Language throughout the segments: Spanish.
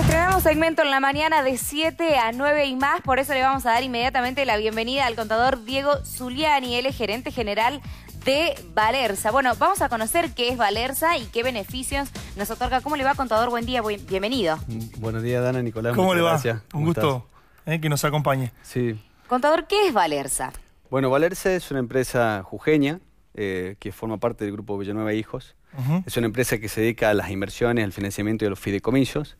estrenamos segmento en la mañana de 7 a 9 y más, por eso le vamos a dar inmediatamente la bienvenida al contador Diego Zuliani, él es gerente general de Valerza. Bueno, vamos a conocer qué es Valerza y qué beneficios nos otorga. ¿Cómo le va, contador? Buen día, bienvenido. Mm, buenos días, Dana, Nicolás. ¿Cómo le va? Un gusto eh, que nos acompañe. Sí. Contador, ¿qué es Valerza? Bueno, Valerza es una empresa jujeña eh, que forma parte del grupo Villanueva Hijos. Es una empresa que se dedica a las inversiones, al financiamiento y a los fideicomisos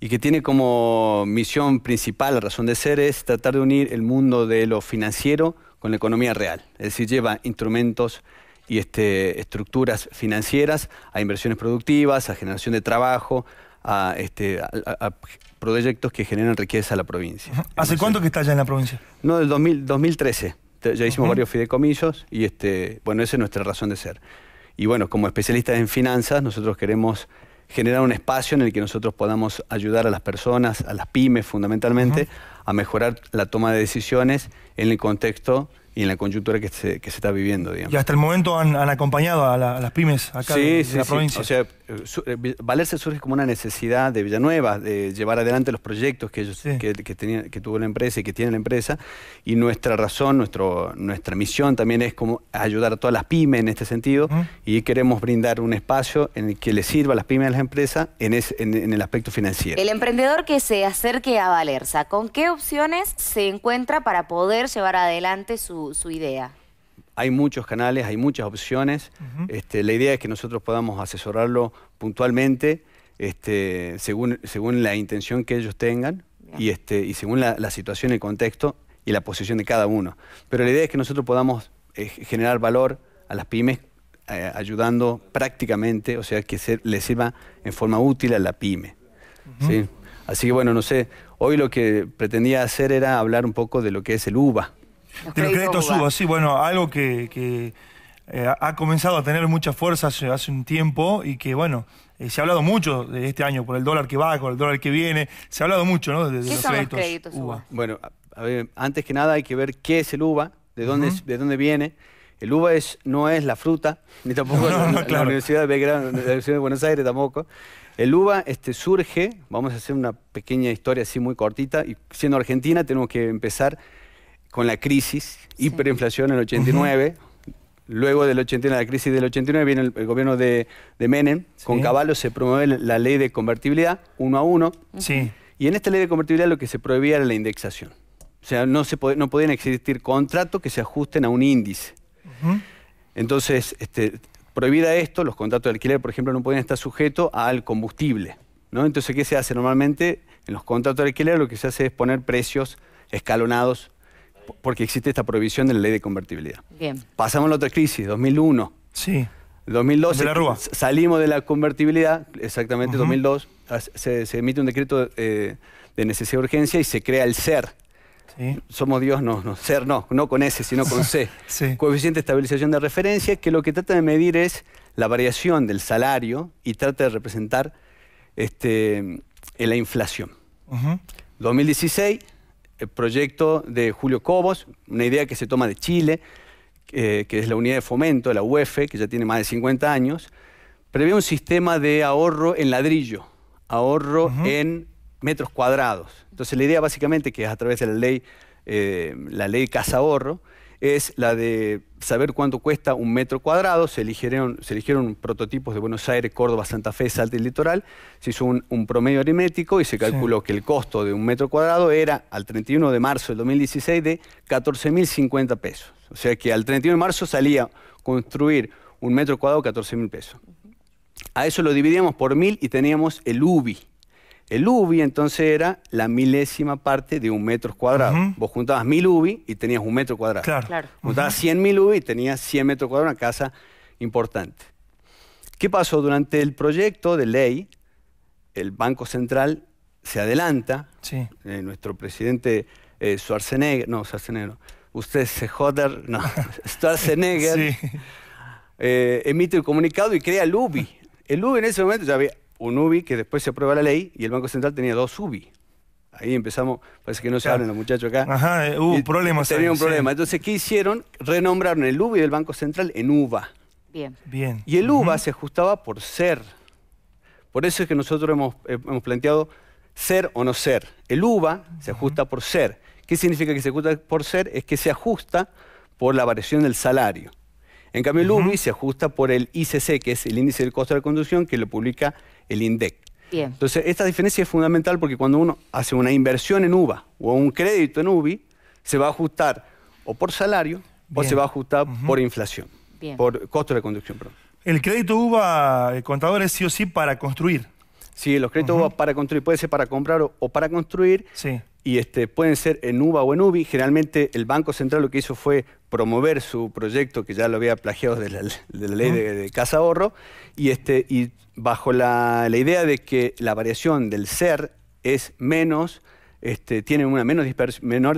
y que tiene como misión principal, la razón de ser, es tratar de unir el mundo de lo financiero con la economía real. Es decir, lleva instrumentos y este, estructuras financieras a inversiones productivas, a generación de trabajo, a, este, a, proyectos que generan riqueza a la provincia. ¿Hace cuánto que está ya en la provincia? No, del 2013. Ya hicimos varios fideicomisos y este, bueno, esa es nuestra razón de ser. Y bueno, como especialistas en finanzas, nosotros queremos generar un espacio en el que nosotros podamos ayudar a las personas, a las pymes fundamentalmente, a mejorar la toma de decisiones en el contexto y en la coyuntura que se, está viviendo. Y hasta el momento han, acompañado a, las pymes acá en la provincia. Eh, Valerza surge como una necesidad de Villanueva, de llevar adelante los proyectos que, ellos, que, tuvo la empresa y que tiene la empresa, y nuestra razón, nuestra misión también es como ayudar a todas las pymes en este sentido, y queremos brindar un espacio en el que le sirva a las pymes a las empresas en, el aspecto financiero. El emprendedor que se acerque a Valerza, ¿con qué opciones se encuentra para poder llevar adelante su idea? Hay muchos canales, hay muchas opciones. este, la idea es que nosotros podamos asesorarlo puntualmente, este, según, según la intención que ellos tengan y, este, y según la, situación, el contexto y la posición de cada uno. Pero la idea es que nosotros podamos eh, generar valor a las pymes eh, ayudando prácticamente, o sea, que se, les sirva en forma útil a la pyme. Así que bueno, no sé, hoy lo que pretendía hacer era hablar un poco de lo que es el UBA, de los suba, sí, bueno, algo que, que eh, ha comenzado a tener mucha fuerza hace, un tiempo y que, bueno, eh, se ha hablado mucho de este año por el dólar que va, con el dólar que viene, se ha hablado mucho, ¿no? De, los, créditos Bueno, antes que nada hay que ver qué es el UBA, de dónde, de dónde viene. El uva es, no es la fruta, ni tampoco la, Universidad de la Universidad de Buenos Aires tampoco. El uva este, surge, vamos a hacer una pequeña historia así muy cortita, y siendo argentina tenemos que empezar con la crisis, hiperinflación en el 89. Luego del la crisis del 89, viene el, gobierno de, Menem. Con Caballo se promueve la ley de convertibilidad, uno a uno. Sí. Y en esta ley de convertibilidad lo que se prohibía era la indexación. O sea, no, se no podían existir contratos que se ajusten a un índice. Entonces, este, prohibida esto, los contratos de alquiler, por ejemplo, no podían estar sujetos al combustible. ¿no? Entonces, ¿qué se hace? Normalmente, en los contratos de alquiler lo que se hace es poner precios escalonados porque existe esta prohibición de la ley de convertibilidad. Bien. Pasamos a la otra crisis, 2001. Sí. 2012 salimos de la convertibilidad, exactamente 2002, se, emite un decreto eh, de necesidad y urgencia y se crea el SER. Sí. Somos Dios, no, no, SER no, no con S, sino con C. Coeficiente de estabilización de referencia, que lo que trata de medir es la variación del salario y trata de representar este, la inflación. 2016 el eh, proyecto de Julio Cobos, una idea que se toma de Chile, eh, que es la unidad de fomento, la UEF, que ya tiene más de 50 años, prevé un sistema de ahorro en ladrillo, ahorro en metros cuadrados. Entonces la idea básicamente que es a través de la ley, eh, la ley Casa Ahorro, es la de saber cuánto cuesta un metro cuadrado. Se eligieron, se eligieron prototipos de Buenos Aires, Córdoba, Santa Fe, Salta y Litoral. Se hizo un, promedio aritmético y se calculó que el costo de un metro cuadrado era al 31 de marzo del 2016 de 14.050 pesos. O sea que al 31 de marzo salía construir un metro cuadrado 14.000 pesos. A eso lo dividíamos por mil y teníamos el UBI, el UBI entonces era la milésima parte de un metro cuadrado. Vos juntabas mil UBI y tenías un metro cuadrado. Claro. Juntabas cien mil UBI y tenías 100 metros cuadrados, una casa importante. ¿Qué pasó? Durante el proyecto de ley, el Banco Central se adelanta. Sí. Eh, nuestro presidente eh, Schwarzenegger, no, Schwarzenegger, usted se joder, no, Schwarzenegger, eh, emite el comunicado y crea el UBI. El UBI en ese momento ya había un UBI que después se aprueba la ley y el Banco Central tenía dos UBI. Ahí empezamos, parece que no se hablan los muchachos acá. Ajá, eh, hubo Tenía un problema. Entonces, ¿qué hicieron? Renombraron el UBI del Banco Central en UVA. Bien. Bien. Y el UVA se ajustaba por ser. Por eso es que nosotros hemos, planteado ser o no ser. El UVA se ajusta por ser. ¿Qué significa que se ajusta por ser? Es que se ajusta por la variación del salario. En cambio, el UBI se ajusta por el ICC, que es el índice del costo de la conducción, que lo publica el INDEC. Bien. Entonces, esta diferencia es fundamental porque cuando uno hace una inversión en UBA o un crédito en UBI, se va a ajustar o por salario o se va a ajustar por inflación, por costo de conducción. Perdón. El crédito UBA, el contador, es sí o sí para construir. Sí, los créditos UBA para construir, puede ser para comprar o, o para construir. Sí y este, pueden ser en UBA o en UBI. Generalmente el Banco Central lo que hizo fue promover su proyecto, que ya lo había plagiado de la, ley de, Casa Ahorro, y, este, y bajo la, idea de que la variación del ser es menos, este, tiene una menor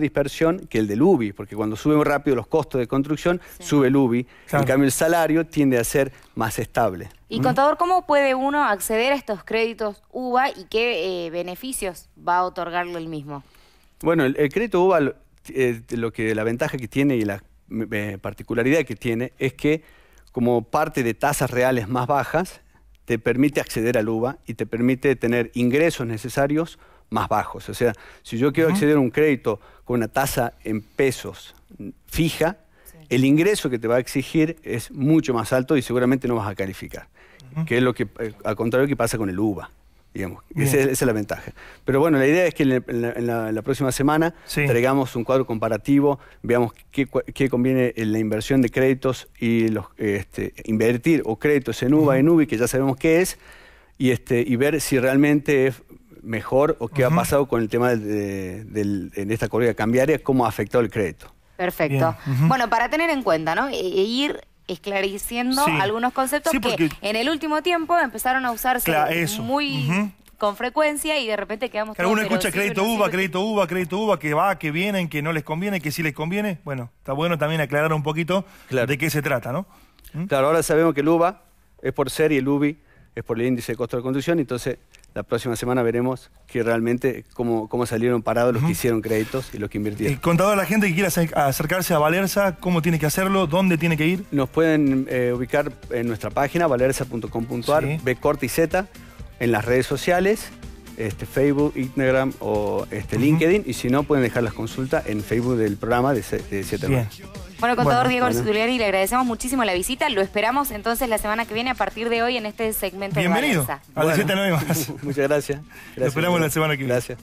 dispersión que el del UBI, porque cuando suben rápido los costos de construcción, sube el UBI, en cambio el salario tiende a ser más estable. Y contador, ¿cómo puede uno acceder a estos créditos UBA y qué eh, beneficios va a otorgarle el mismo? Bueno, el, crédito UBA, eh, lo que, la ventaja que tiene y la eh, particularidad que tiene es que como parte de tasas reales más bajas, te permite acceder al UBA y te permite tener ingresos necesarios más bajos. O sea, si yo quiero acceder a un crédito con una tasa en pesos fija, el ingreso que te va a exigir es mucho más alto y seguramente no vas a calificar, que es lo que, eh, al contrario que pasa con el UBA. Digamos. Esa, es la ventaja. Pero bueno, la idea es que en la, próxima semana entregamos un cuadro comparativo, veamos qué, qué, conviene la inversión de créditos y los este, invertir o créditos en UBA, en UBI, que ya sabemos qué es, y, este, y ver si realmente es mejor o qué ha pasado con el tema de, esta corrida cambiaria, cómo ha afectado el crédito. Perfecto. Bueno, para tener en cuenta, ¿no? E, e ir esclareciendo algunos conceptos que en el último tiempo empezaron a usarse muy con frecuencia y de repente quedamos claro, Pero uno escucha crédito UBA, crédito UBA, crédito UBA, que va, que vienen, que no les conviene, que sí les conviene. Bueno, está bueno también aclarar un poquito de qué se trata, ¿no? ¿Mm? Claro, ahora sabemos que el UBA es por ser y el UBI es por el índice de costo de conducción. Entonces, la próxima semana veremos que realmente cómo, cómo salieron parados los que hicieron créditos y los que invirtieron. Y contador, a la gente que quiera acercarse a Valerza, ¿cómo tiene que hacerlo? ¿Dónde tiene que ir? Nos pueden eh, ubicar en nuestra página, valerza.com.ar, B corta y Z, en las redes sociales. Este, Facebook, Instagram o este, LinkedIn, y si no, pueden dejar las consultas en Facebook del programa de 7 de Bien. Bueno, contador Diego Arcituliani, le agradecemos muchísimo la visita. Lo esperamos entonces la semana que viene a partir de hoy en este segmento Bienvenido de Bienvenido. A la visita no hay más. Muchas gracias. gracias. Lo esperamos la semana que viene. Gracias.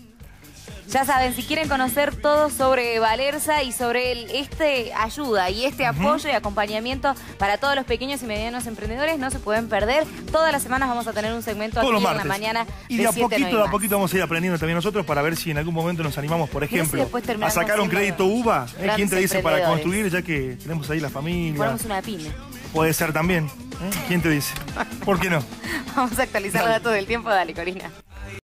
Ya saben, si quieren conocer todo sobre Valerza y sobre el, este ayuda y este apoyo y acompañamiento para todos los pequeños y medianos emprendedores, no se pueden perder. Todas las semanas vamos a tener un segmento aquí en la mañana. Y de, a poquito, de a poquito vamos a ir aprendiendo también nosotros para ver si en algún momento nos animamos, por ejemplo, a sacar un crédito UVA. ¿eh? ¿Quién te dice para construir? Ya que tenemos ahí la familia. Ponemos una Puede ser también. ¿eh? ¿Quién te dice? ¿Por qué no? Vamos a actualizar los datos del tiempo. Dale, Corina.